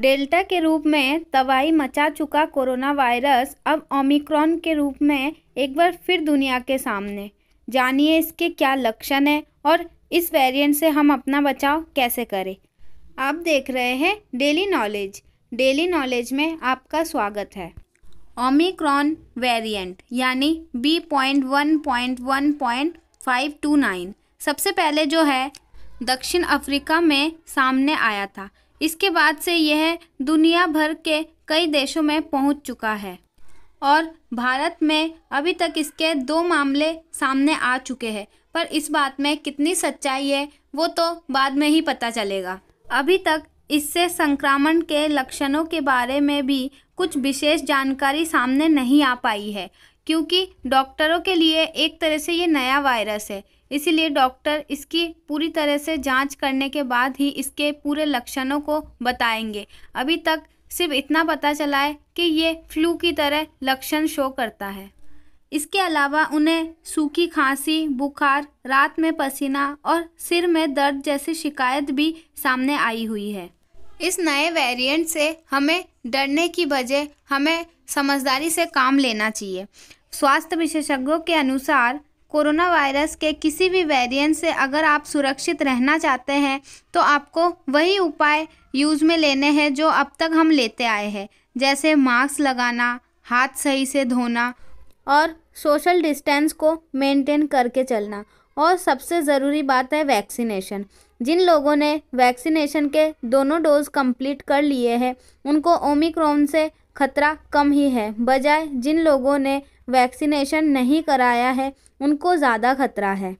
delta के रूप में तबाही मचा चुका कोरोना वायरस अब ओमिक्रॉन के रूप में एक बार फिर दुनिया के सामने जानिए इसके क्या लक्षण हैं और इस वेरिएंट से हम अपना बचाव कैसे करें आप देख रहे हैं डेली नॉलेज डेली नॉलेज में आपका स्वागत है ओमिक्रॉन वेरिएंट यानी B point one point one point five two nine सबसे पहले जो है दक्षिण अफ्रीका में सामने आया था इसके बाद से यह दुनिया भर के कई देशों में पहुंच चुका है और भारत में अभी तक इसके दो मामले सामने आ चुके हैं पर इस बात में कितनी सच्चाई है वो तो बाद में ही पता चलेगा अभी तक इससे संक्रमण के लक्षणों के बारे में भी कुछ विशेष जानकारी सामने नहीं आ पाई है क्योंकि डॉक्टरों के लिए एक तरह से ये नया वायरस है इसीलिए डॉक्टर इसकी पूरी तरह से जांच करने के बाद ही इसके पूरे लक्षणों को बताएंगे अभी तक सिर्फ इतना पता चला है कि ये फ्लू की तरह लक्षण शो करता है इसके अलावा उन्हें सूखी खांसी बुखार रात में पसीना और सिर में दर्द जैसी शिकायत भी सामने आई हुई है इस नए वेरिएंट से हमें डरने की बजाय हमें समझदारी से काम लेना चाहिए स्वास्थ्य विशेषज्ञों के अनुसार कोरोना वायरस के किसी भी वेरिएंट से अगर आप सुरक्षित रहना चाहते हैं तो आपको वही उपाय यूज़ में लेने हैं जो अब तक हम लेते आए हैं जैसे मास्क लगाना हाथ सही से धोना और सोशल डिस्टेंस को मेंटेन करके चलना और सबसे ज़रूरी बात है वैक्सीनेशन जिन लोगों ने वैक्सीनेशन के दोनों डोज कंप्लीट कर लिए हैं उनको ओमिक्रोन से खतरा कम ही है बजाय जिन लोगों ने वैक्सीनेशन नहीं कराया है उनको ज़्यादा खतरा है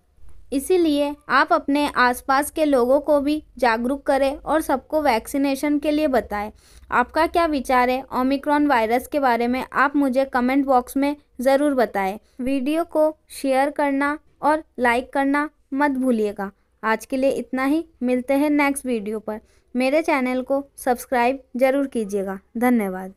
इसीलिए आप अपने आसपास के लोगों को भी जागरूक करें और सबको वैक्सीनेशन के लिए बताएं आपका क्या विचार है ओमिक्रॉन वायरस के बारे में आप मुझे कमेंट बॉक्स में ज़रूर बताएं वीडियो को शेयर करना और लाइक करना मत भूलिएगा आज के लिए इतना ही मिलते हैं नेक्स्ट वीडियो पर मेरे चैनल को सब्सक्राइब ज़रूर कीजिएगा धन्यवाद